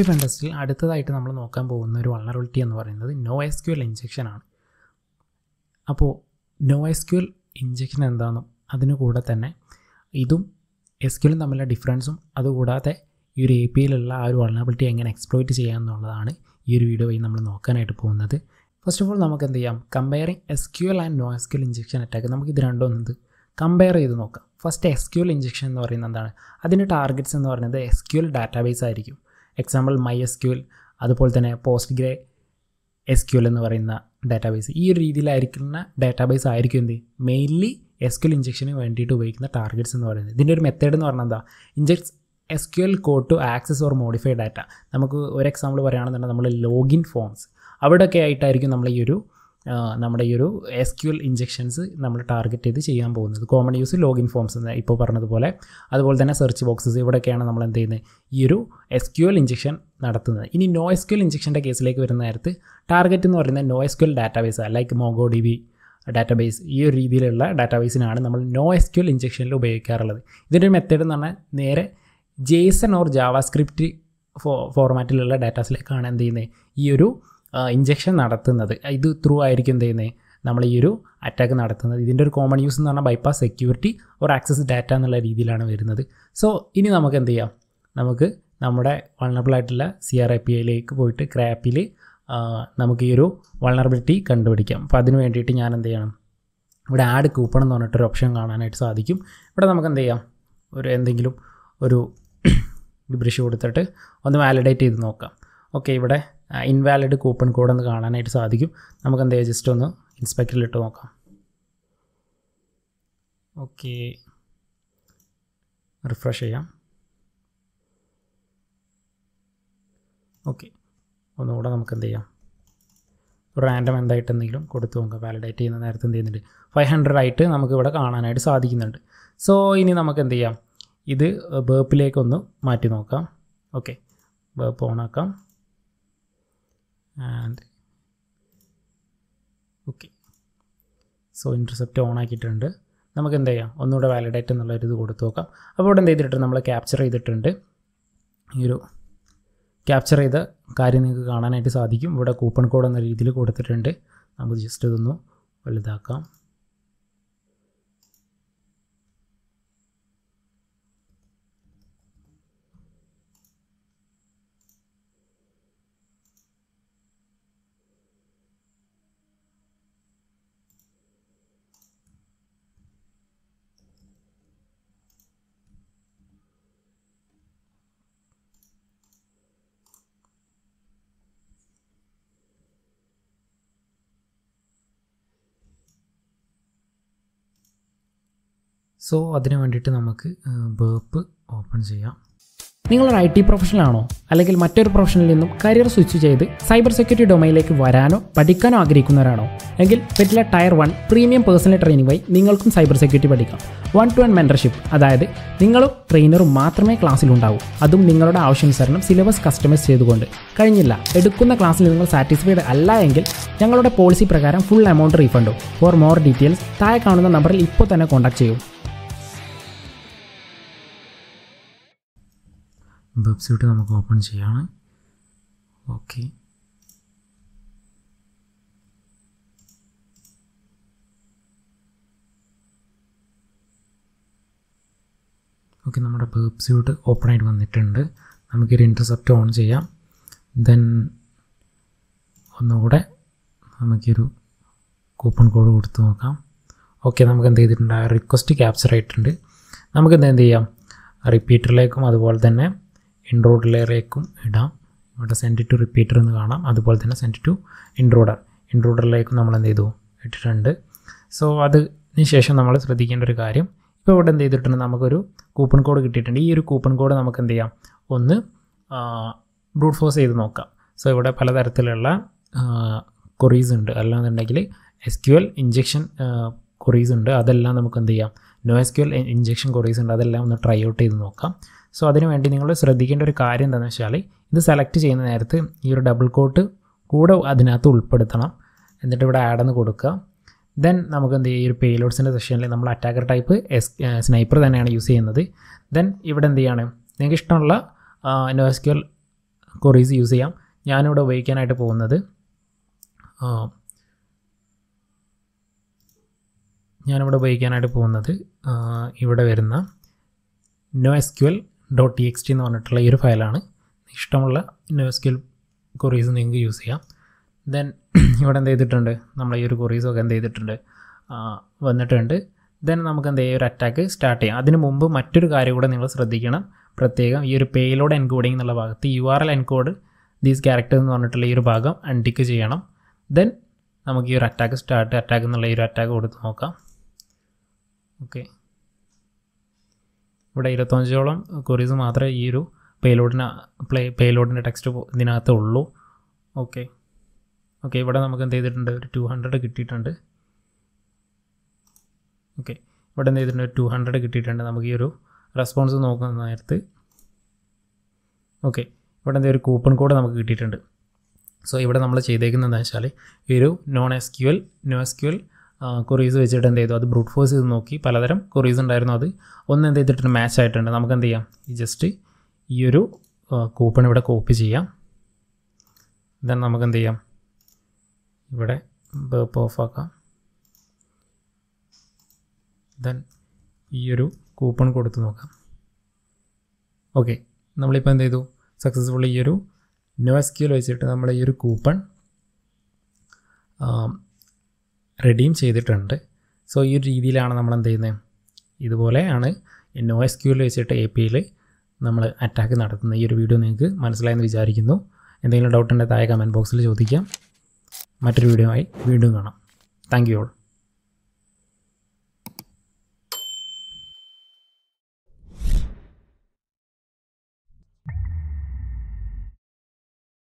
safety ഫണ്ടസ്റ്റിൽ അടുത്തതായിട്ട് നമ്മൾ നോക്കാൻ പോകുന്ന ഒരു വൾണറബിലിറ്റി എന്ന് പറയുന്നത് നോ എസ് ക്യു എൽ ആണ് അപ്പോൾ no S Q L injection എന്താണെന്നും അതിനു കൂടെ തന്നെ ഇതും എസ് ക്യുലും തമ്മിലുള്ള ഡിഫറൻസും അതുകൂടാതെ ഈ ഒരു എ പി ഐയിലുള്ള ആ ഒരു വൾണറബിലിറ്റി എങ്ങനെ എക്സ്പ്ലോയിറ്റ് ചെയ്യാം എന്നുള്ളതാണ് ഈ ഒരു വീഡിയോ വഴി നമ്മൾ നോക്കാനായിട്ട് പോകുന്നത് ഫസ്റ്റ് ഓഫ് ഓൾ നമുക്ക് എന്ത് ചെയ്യാം comparing S Q and no S Q injection attack നമുക്ക് ഇത് രണ്ടും എന്ത് കമ്പയർ ചെയ്ത് നോക്കാം ഫസ്റ്റ് എസ് ക്യു ഇഞ്ചെക്ഷൻ എന്ന് പറയുന്നത് എന്താണ് അതിൻ്റെ ടാർഗറ്റ്സ് എന്ന് പറയുന്നത് എസ് ക്യു ഡാറ്റാബേസ് ആയിരിക്കും എക്സാമ്പിൾ മൈ എസ് ക്യു അതുപോലെ തന്നെ പോസ്റ്റ് ഗ്രേ എസ് ക്യു എന്ന് പറയുന്ന ഡാറ്റാബേസ് ഈ ഒരു രീതിയിലായിരിക്കുന്ന ഡാറ്റാബേസ് ആയിരിക്കും എന്ത് മെയിൻലി എസ് ക്യു ഇഞ്ചക്ഷന് വേണ്ടിയിട്ട് ഉപയോഗിക്കുന്ന ടാർഗറ്റ്സ് എന്ന് പറയുന്നത് ഇതിൻ്റെ ഒരു മെത്തേഡ് എന്ന് പറഞ്ഞാൽ എന്താ injects S Q code to access or modify data നമുക്ക് ഒരു എക്സാമ്പിൾ പറയുകയാണെന്നുണ്ടെങ്കിൽ നമ്മൾ ലോഗിൻ ഫോംസ് അവിടെയൊക്കെ ആയിട്ടായിരിക്കും നമ്മൾ ഈ ഒരു നമ്മുടെ ഈ ഒരു എസ് ക്യുൽ എൽ ഇഞ്ചെക്ഷൻസ് നമ്മൾ ടാർഗറ്റ് ചെയ്ത് ചെയ്യാൻ പോകുന്നത് കോമൺ യൂസ് ലോഗിൻ ഫോംസ് എന്ന് ഇപ്പോൾ പറഞ്ഞതുപോലെ അതുപോലെ തന്നെ സെർച്ച് ബോക്സസ് ഇവിടെയൊക്കെയാണ് നമ്മൾ എന്ത് ചെയ്യുന്നത് ഈ ഒരു എസ് ക്യുൽ എൽ ഇഞ്ചെക്ഷൻ നടത്തുന്നത് ഇനി നോ എസ് ക്യുൽ എൽ ഇഞ്ചെക്ഷൻ്റെ കേസിലേക്ക് വരുന്ന നേരത്ത് ടാർഗറ്റ് എന്ന് പറയുന്നത് no S Q L database like Mongo D B database ഈ ഒരു രീതിയിലുള്ള ഡാറ്റാബേസിനാണ് നമ്മൾ നോ എസ് ക്യുൽ എൽ ഇഞ്ചെക്ഷനിൽ ഉപയോഗിക്കാറുള്ളത് ഇതിൻ്റെ ഒരു മെത്തേഡ് എന്ന് പറഞ്ഞാൽ നേരെ ജേസൺ ഓർ ജാവാസ്ക്രിപ്റ്റ് ഫോർമാറ്റിലുള്ള ഡാറ്റാസിലേക്കാണ് എന്ത് ചെയ്യുന്നത് ഈ ഒരു ഇഞ്ചെക്ഷൻ നടത്തുന്നത് ഇത് ത്രൂ ആയിരിക്കും എന്ത് ചെയ്യുന്നത് നമ്മൾ ഈ ഒരു അറ്റാക്ക് നടത്തുന്നത് ഇതിൻ്റെ ഒരു കോമൺ യൂസ് എന്ന് പറഞ്ഞാൽ bypass security or access data എന്നുള്ള രീതിയിലാണ് വരുന്നത് സോ ഇനി നമുക്ക് എന്ത് ചെയ്യാം നമുക്ക് നമ്മുടെ വൾണറബിൾ ആയിട്ടുള്ള സി ആർ ഐ പി ഐയിലേക്ക് പോയിട്ട് ക്രാപ്പിൽ നമുക്ക് ഈ ഒരു വൾണറബിലിറ്റി കണ്ടുപിടിക്കാം അപ്പോൾ അതിന് വേണ്ടിയിട്ട് ഞാൻ എന്ത് ചെയ്യണം ഇവിടെ ആഡ് കൂപ്പൺ എന്ന് പറഞ്ഞിട്ടൊരു ഓപ്ഷൻ കാണാനായിട്ട് സാധിക്കും ഇവിടെ നമുക്ക് എന്ത് ചെയ്യാം ഒരു എന്തെങ്കിലും ഒരു ബ്രഷ് കൊടുത്തിട്ട് ഒന്ന് വാലിഡേറ്റ് ചെയ്ത് നോക്കാം ഓക്കെ ഇവിടെ ഇൻവാലിഡ് കൂപ്പൺ കോഡെന്ന് കാണാനായിട്ട് സാധിക്കും നമുക്ക് എന്തെയ്യാം ജസ്റ്റ് ഒന്ന് ഇൻസ്പെക്ടറിലിട്ട് നോക്കാം ഓക്കെ റിഫ്രഷ് ചെയ്യാം ഓക്കെ ഒന്നുകൂടെ നമുക്ക് എന്ത് ചെയ്യാം റാൻഡം എന്തായിട്ട് എന്തെങ്കിലും കൊടുത്തു നോക്കാം വാലിഡേറ്റ് ചെയ്യുന്ന നേരത്തെ എന്ത് ചെയ്യുന്നുണ്ട് ഫൈവ് ഹൺഡ്രഡ് ആയിട്ട് നമുക്കിവിടെ കാണാനായിട്ട് സാധിക്കുന്നുണ്ട് സോ ഇനി നമുക്ക് എന്ത് ചെയ്യാം ഇത് ബേപ്പിലേക്കൊന്ന് മാറ്റി നോക്കാം ഓക്കെ ബേപ്പ് ഓണാക്കാം and okay so intercept on ആക്കിയിട്ടുണ്ട് നമുക്ക് എന്ത് ചെയ്യാം ഒന്നുകൂടെ വാലിഡേറ്റ് എന്നുള്ള ഒരു ഇത് കൊടുത്തു നോക്കാം അപ്പോൾ ഇവിടെ എന്ത് ചെയ്തിട്ടുണ്ട് നമ്മൾ ക്യാപ്ചർ ചെയ്തിട്ടുണ്ട് ഈ ഒരു ക്യാപ്ചർ ചെയ്ത കാര്യം നിങ്ങൾക്ക് കാണാനായിട്ട് സാധിക്കും ഇവിടെ കൂപ്പൺ കോഡ് എന്ന രീതിയിൽ കൊടുത്തിട്ടുണ്ട് നമുക്ക് ജസ്റ്റ് ഇതൊന്ന് വലുതാക്കാം സോ അതിന് വേണ്ടിയിട്ട് നമുക്ക് ബേപ്പ് ഓപ്പൺ ചെയ്യാം നിങ്ങളൊരു ഐ ടി പ്രൊഫഷണലാണോ അല്ലെങ്കിൽ മറ്റൊരു പ്രൊഫഷനിൽ നിന്നും കരിയർ സ്വിച്ച് ചെയ്ത് സൈബർ സെക്യൂരിറ്റി ഡൊമൈനിലേക്ക് വരാനോ പഠിക്കാനോ ആഗ്രഹിക്കുന്നവരാണോ എങ്കിൽ പെറ്റില tier one premium personal training വഴി നിങ്ങൾക്കും സൈബർ സെക്യൂരിറ്റി പഠിക്കാം വൺ ടു വൺ മെമ്പർഷിപ്പ് അതായത് നിങ്ങളും ട്രെയിനറും മാത്രമേ ക്ലാസ്സിലുണ്ടാവൂ അതും നിങ്ങളുടെ ആവശ്യാനുസരണം സിലബസ് കസ്റ്റമൈസ് ചെയ്തുകൊണ്ട് കഴിഞ്ഞില്ല എടുക്കുന്ന ക്ലാസ്സിൽ നിങ്ങൾ സാറ്റിസ്ഫൈഡ് അല്ല എങ്കിൽ ഞങ്ങളുടെ പോളിസി പ്രകാരം ഫുൾ എമൗണ്ട് റീഫണ്ടും ഫോർ മോർ ഡീറ്റെയിൽസ് താഴെ കാണുന്ന നമ്പറിൽ ഇപ്പോൾ തന്നെ കോൺടാക്ട് ചെയ്യൂ വെബ്സൈറ്റ് നമുക്ക് ഓപ്പൺ ചെയ്യാണ് ഓക്കെ ഓക്കെ നമ്മുടെ വെബ്സൈറ്റ് ഓപ്പൺ ആയിട്ട് വന്നിട്ടുണ്ട് നമുക്കൊരു ഇൻ്റർസെപ്റ്റ് ഓൺ ചെയ്യാം ദെൻ ഒന്നുകൂടെ നമുക്കൊരു കൂപ്പൺ കോഡ് കൊടുത്ത് നോക്കാം ഓക്കെ നമുക്ക് എന്ത് ചെയ്തിട്ടുണ്ട് ആ റിക്വസ്റ്റ് ക്യാപ്ചർ ആയിട്ടുണ്ട് നമുക്ക് എന്ത് ചെയ്യാം റിപ്പീറ്ററിലേക്കും അതുപോലെ തന്നെ ഇൻട്രോഡ് ലെയറേക്കും ഇടാം ഇവിടെ സെൻഡ് ടു റിപ്പീറ്റർ എന്ന് കാണാം അതുപോലെ തന്നെ സെൻഡ് ടു ഇൻട്രോഡർ ഇൻട്രോഡറിലേക്കും നമ്മൾ എന്ത് ചെയ്തു ഇട്ടിട്ടുണ്ട് സോ അതിന് ശേഷം നമ്മൾ ശ്രദ്ധിക്കേണ്ട ഒരു കാര്യം ഇപ്പോൾ ഇവിടെ എന്ത് ചെയ്തിട്ടുണ്ട് നമുക്കൊരു കൂപ്പൺ കോഡ് കിട്ടിയിട്ടുണ്ട് ഈ ഒരു കൂപ്പൺ കോഡ് നമുക്ക് എന്ത് ചെയ്യാം ഒന്ന് ബ്രൂട്ട് ഫോഴ്സ് ചെയ്ത് നോക്കാം സോ ഇവിടെ പലതരത്തിലുള്ള കൊറീസ് ഉണ്ട് അല്ലാന്നുണ്ടെങ്കിൽ S Q L injection queries ഉണ്ട് അതെല്ലാം നമുക്ക് എന്ത് ചെയ്യാം no S Q L injection queries ഉണ്ട് അതെല്ലാം ഒന്ന് ട്രൈ ഔട്ട് ചെയ്ത് നോക്കാം സോ അതിനുവേണ്ടി നിങ്ങൾ ശ്രദ്ധിക്കേണ്ട ഒരു കാര്യം എന്താണെന്ന് വെച്ചാൽ ഇത് സെലക്ട് ചെയ്യുന്ന നേരത്ത് ഈ ഒരു ഡബിൾ കോട്ട് കൂടെ അതിനകത്ത് ഉൾപ്പെടുത്തണം എന്നിട്ട് ഇവിടെ ആഡ് എന്ന് കൊടുക്കുക ദെൻ നമുക്ക് എന്ത് ചെയ്യാം ഈ ഒരു പേലോഡ്സിൻ്റെ സെഷനിൽ നമ്മൾ അറ്റാക്കർ ടൈപ്പ് എസ് സ്നൈപ്പർ തന്നെയാണ് യൂസ് ചെയ്യുന്നത് ദെൻ ഇവിടെ എന്ത് ചെയ്യാണ് നിങ്ങൾക്ക് ഇഷ്ടമുള്ള നോസ്ക്യുവൽ കൊറീസ് യൂസ് ചെയ്യാം ഞാനിവിടെ ഉപയോഗിക്കാനായിട്ട് പോകുന്നത് ഞാനിവിടെ ഉപയോഗിക്കാനായിട്ട് പോകുന്നത് ഇവിടെ വരുന്ന no SQL dot T X T എന്ന് പറഞ്ഞിട്ടുള്ള ഈ ഒരു ഫയലാണ് ഇഷ്ടമുള്ള സ്കിൽ കൊറീസ് നിങ്ങൾക്ക് യൂസ് ചെയ്യാം ദെൻ ഇവിടെ എന്ത് ചെയ്തിട്ടുണ്ട് നമ്മൾ ഈ ഒരു കൊറീസൊക്കെ എന്ത് ചെയ്തിട്ടുണ്ട് വന്നിട്ടുണ്ട് ദെൻ നമുക്ക് എന്ത് ചെയ്യാം ഒരു അറ്റാക്ക് സ്റ്റാർട്ട് ചെയ്യാം അതിന് മുമ്പ് മറ്റൊരു കാര്യം കൂടെ നിങ്ങൾ ശ്രദ്ധിക്കണം പ്രത്യേകം ഈ ഒരു പേയിലോഡ് എൻകോഡിംഗ് എന്നുള്ള ഭാഗത്ത് U R L encode these character എന്ന് പറഞ്ഞിട്ടുള്ള ഈ ഒരു ഭാഗം അൺടിക്ക് ചെയ്യണം ദെൻ നമുക്ക് ഈ ഒരു അറ്റാക്ക് സ്റ്റാർട്ട് അറ്റാക്ക് എന്നുള്ള ഈ ഒരു അറ്റാക്ക് കൊടുത്ത് നോക്കാം ഓക്കെ ഇവിടെ ഇരുപത്തഞ്ചോളം ക്വറീസ് മാത്രമേ ഈ ഒരു പേലോഡിന് പ്ലേ പേലോഡിൻ്റെ ടെക്സ്റ്റ് ഇതിനകത്തേ ഉള്ളൂ ഓക്കെ ഓക്കെ ഇവിടെ നമുക്ക് എന്ത് ചെയ്തിട്ടുണ്ട് ഒരു ടു ഹൺഡ്രഡ് കിട്ടിയിട്ടുണ്ട് ഓക്കെ ഇവിടെ എന്ത് ചെയ്തിട്ടുണ്ട് ഒരു ടു ഹൺഡ്രഡ് കിട്ടിയിട്ടുണ്ട് നമുക്ക് ഈ ഒരു റെസ്പോൺസ് നോക്കുന്ന നേരത്ത് ഓക്കെ ഇവിടെ എന്തെങ്കിലും ഒരു കൂപ്പൺ കോഡ് നമുക്ക് കിട്ടിയിട്ടുണ്ട് സോ ഇവിടെ നമ്മൾ ചെയ്തേക്കുന്നതെന്ന് വെച്ചാൽ ഈ ഒരു non S Q L no S Q L queries വെച്ചിട്ട് എന്ത് ചെയ്തു അത് ബ്രൂട്ട് ഫോഴ്സ് ചെയ്ത് നോക്കി പലതരം കൊറീസ് ഉണ്ടായിരുന്നു അത് ഒന്ന് എന്ത് ചെയ്തിട്ട് മാച്ച് ആയിട്ടുണ്ട് നമുക്ക് എന്ത് ചെയ്യാം ജസ്റ്റ് ഈ ഒരു കൂപ്പൺ ഇവിടെ കോപ്പി ചെയ്യാം ദെൻ നമുക്ക് എന്ത് ചെയ്യാം ഇവിടെ ബേപ്പ് ഓഫ് ആക്കാം ദെൻ ഈ ഒരു കൂപ്പൺ കൊടുത്ത് നോക്കാം ഓക്കെ നമ്മളിപ്പോൾ എന്ത് ചെയ്തു സക്സസ്ഫുൾ ഈ ഒരു നോ സ്കിൽ വെച്ചിട്ട് നമ്മൾ ഈ ഒരു കൂപ്പൺ റെഡീം ചെയ്തിട്ടുണ്ട് സോ ഈ ഒരു രീതിയിലാണ് നമ്മൾ എന്ത് ചെയ്യുന്നത് ഇതുപോലെയാണ് നോ എസ് ക്യൂവിൽ വെച്ചിട്ട് എ പിയിൽ നമ്മൾ അറ്റാക്ക് നടത്തുന്നത് ഈ ഒരു വീഡിയോ നിങ്ങൾക്ക് മനസ്സിലായെന്ന് വിചാരിക്കുന്നു എന്തെങ്കിലും ഡൗട്ട് ഉണ്ടെങ്കിൽ താഴെ കമൻറ്റ് ബോക്സിൽ ചോദിക്കാം മറ്റൊരു വീഡിയോ ആയി വീണ്ടും കാണാം താങ്ക് യു ഓൾ